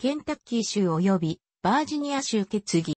ケンタッキー州及びバージニア州決議、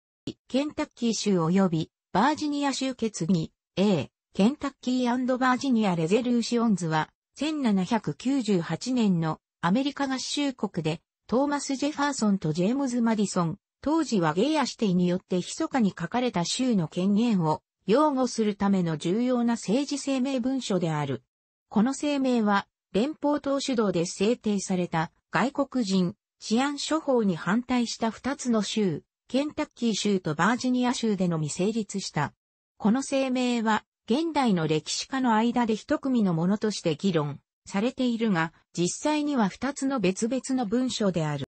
ケンタッキー州及びバージニア州決議、A、ケンタッキーバージニアレゼルーシオンズは、1798年のアメリカ合衆国で、トーマス・ジェファーソンとジェームズ・マディソン、当時はゲイア指定によって密かに書かれた州の権限を擁護するための重要な政治声明文書である。この声明は、連邦党主導で制定された外国人、治安処方に反対した2つの州、ケンタッキー州とバージニア州でのみ成立した。この声明は、現代の歴史家の間で一組のものとして議論されているが、実際には2つの別々の文書である。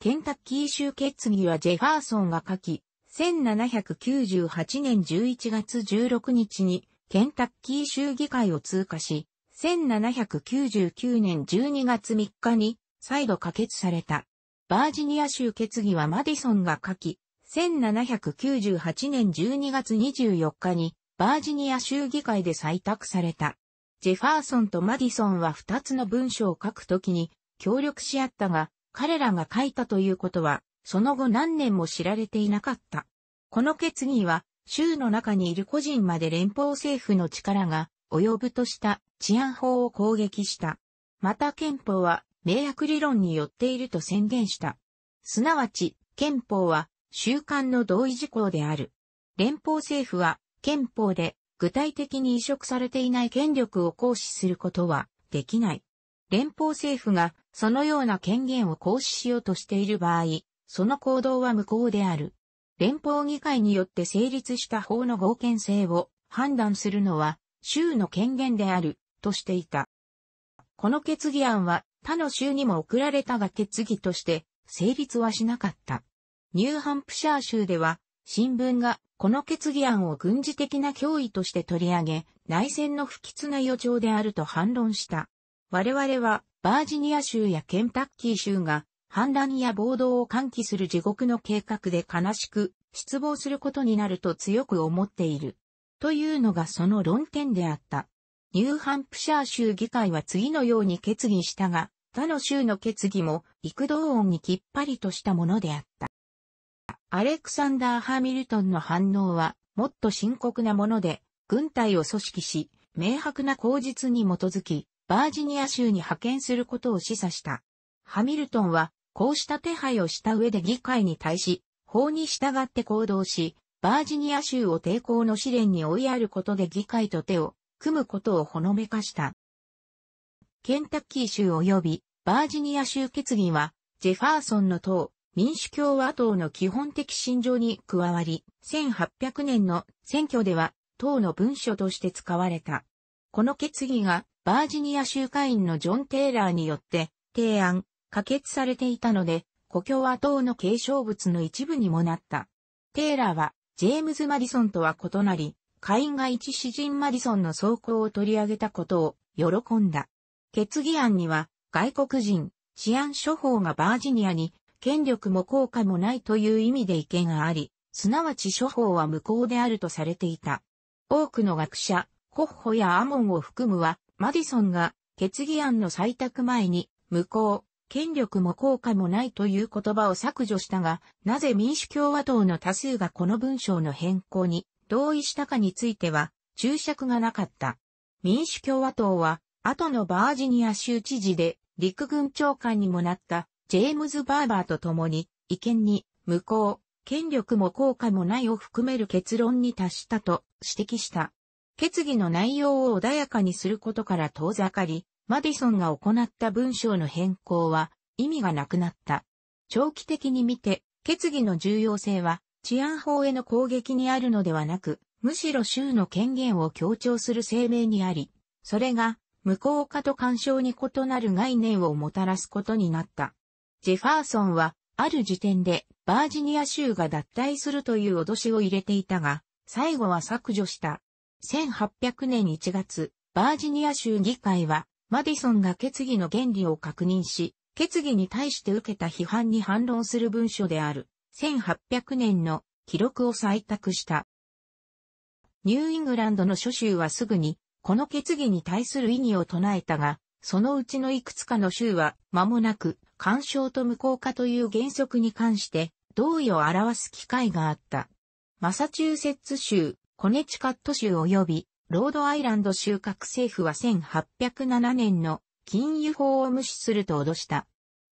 ケンタッキー州決議はジェファーソンが書き、1798年11月16日にケンタッキー州議会を通過し、1799年12月3日に再度可決された。バージニア州決議はマディソンが書き、1798年12月24日にバージニア州議会で採択された。ジェファーソンとマディソンは2つの文書を書くときに協力し合ったが、彼らが書いたということは、その後何年も知られていなかった。この決議は、州の中にいる個人まで連邦政府の力が及ぶとした治安法を攻撃した。また憲法は明約理論によっていると宣言した。すなわち、憲法は、習慣の同意事項である。連邦政府は、憲法で、具体的に移植されていない権力を行使することは、できない。連邦政府が、そのような権限を行使しようとしている場合、その行動は無効である。連邦議会によって成立した法の合憲性を判断するのは州の権限であるとしていた。この決議案は他の州にも送られたが決議として成立はしなかった。ニューハンプシャー州では、新聞がこの決議案を軍事的な脅威として取り上げ、内戦の不吉な予兆であると反論した。我々は、バージニア州やケンタッキー州が、反乱や暴動を喚起する地獄の計画で悲しく、失望することになると強く思っている。というのがその論点であった。ニューハンプシャー州議会は次のように決議したが、他の州の決議も幾度音にきっぱりとしたものであった。アレクサンダー・ハミルトンの反応はもっと深刻なもので、軍隊を組織し、明白な口実に基づき、バージニア州に派遣することを示唆した。ハミルトンは、こうした手配をした上で議会に対し、法に従って行動し、バージニア州を抵抗の試練に追いやることで議会と手を組むことをほのめかした。ケンタッキー州及びバージニア州決議は、ジェファーソンの党、民主共和党の基本的信条に加わり、1800年の選挙では党の文書として使われた。この決議がバージニア州会員のジョン・テイラーによって提案、可決されていたので、故郷は党の継承物の一部にもなった。テイラーは、ジェームズ・マディソンとは異なり、会員が一詩人マディソンの走行を取り上げたことを喜んだ。決議案には、外国人、治安処方がバージニアに、権力も効果もないという意味で意見があり、すなわち処方は無効であるとされていた。多くの学者、ホッホやアモンを含むは、マディソンが決議案の採択前に、無効、権力も効果もないという言葉を削除したが、なぜ民主共和党の多数がこの文章の変更に同意したかについては、注釈がなかった。民主共和党は、後のバージニア州知事で、陸軍長官にもなったジェームズ・バーバーと共に、意見に、無効、権力も効果もないを含める結論に達したと指摘した。決議の内容を穏やかにすることから遠ざかり、マディソンが行った文章の変更は意味がなくなった。長期的に見て、決議の重要性は治安法への攻撃にあるのではなく、むしろ州の権限を強調する声明にあり、それが無効化と干渉に異なる概念をもたらすことになった。ジェファーソンは、ある時点で、バージニア州が脱退するという脅しを入れていたが、最後は削除した。1800年1月、バージニア州議会は、マディソンが決議の原理を確認し、決議に対して受けた批判に反論する文書である、1800年の記録を採択した。ニューイングランドの諸州はすぐにこの決議に対する異議を唱えたが、そのうちのいくつかの州は、間もなく、干渉と無効化という原則に関して、同意を表す機会があった。マサチューセッツ州、コネチカット州及び、ロードアイランド州各政府は1807年の金融法を無視すると脅した。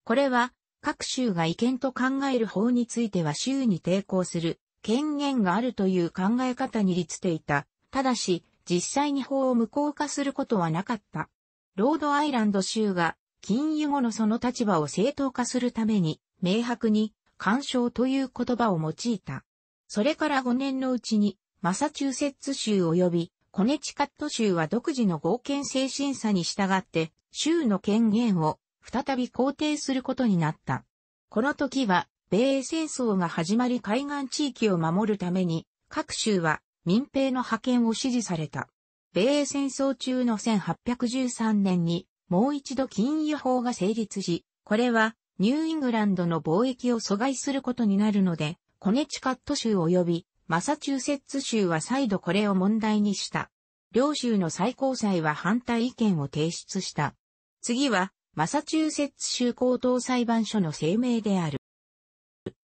これは、各州が違憲と考える法については州に抵抗する権限があるという考え方に立っていた。ただし、実際に法を無効化することはなかった。ロードアイランド州が禁輸後のその立場を正当化するために、明白に、干渉という言葉を用いた。それから5年のうちに、マサチューセッツ州及びコネチカット州は独自の合憲性審査に従って、州の権限を再び肯定することになった。この時は、米英戦争が始まり海岸地域を守るために、各州は民兵の派遣を指示された。米英戦争中の1813年にもう一度禁輸法が成立し、これはニューイングランドの貿易を阻害することになるので、コネチカット州及びマサチューセッツ州は再度これを問題にした。両州の最高裁は反対意見を提出した。次は、マサチューセッツ州高等裁判所の声明である。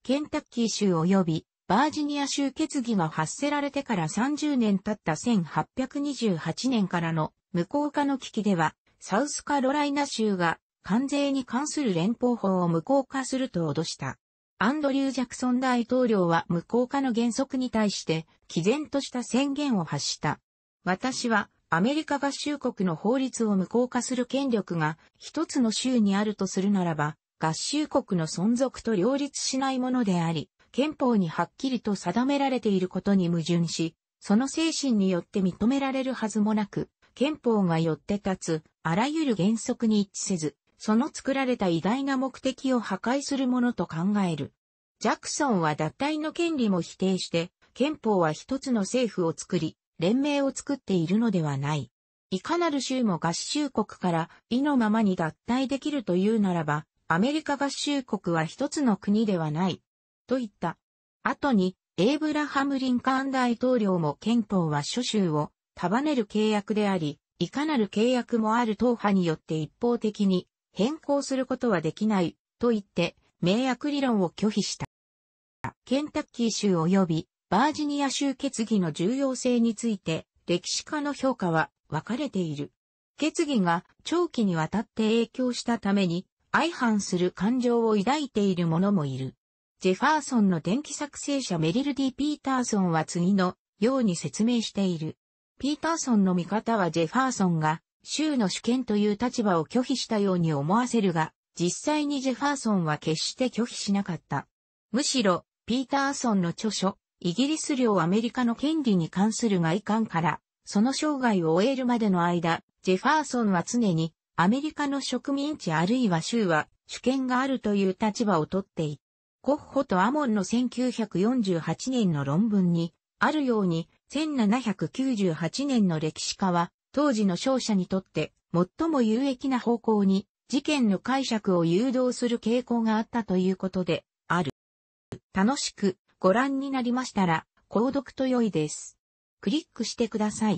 ケンタッキー州及びバージニア州決議が発せられてから30年経った1828年からの無効化の危機では、サウスカロライナ州が関税に関する連邦法を無効化すると脅した。アンドリュー・ジャクソン大統領は無効化の原則に対して、毅然とした宣言を発した。私は、アメリカ合衆国の法律を無効化する権力が一つの州にあるとするならば、合衆国の存続と両立しないものであり、憲法にはっきりと定められていることに矛盾し、その精神によって認められるはずもなく、憲法がよって立つ、あらゆる原則に一致せず、その作られた偉大な目的を破壊するものと考える。ジャクソンは脱退の権利も否定して、憲法は一つの政府を作り、連盟を作っているのではない。いかなる州も合衆国から意のままに脱退できるというならば、アメリカ合衆国は一つの国ではない。と言った。後に、エイブラハム・リンカーン大統領も憲法は諸州を束ねる契約であり、いかなる契約もある党派によって一方的に変更することはできないと言って、名約理論を拒否した。ケンタッキー州及びバージニア州決議の重要性について歴史家の評価は分かれている。決議が長期にわたって影響したために相反する感情を抱いている者もいる。ジェファーソンの電気作成者メリル・ディ・ピーターソンは次のように説明している。ピーターソンの見方はジェファーソンが州の主権という立場を拒否したように思わせるが、実際にジェファーソンは決して拒否しなかった。むしろ、ピーターソンの著書、イギリス領アメリカの権利に関する外観から、その生涯を終えるまでの間、ジェファーソンは常にアメリカの植民地あるいは州は主権があるという立場をとっていた。ゴッホとアモンの1948年の論文に、あるように、1798年の歴史家は、当時の勝者にとって、最も有益な方向に、事件の解釈を誘導する傾向があったということで、ある。楽しくご覧になりましたら、購読と良いです。クリックしてください。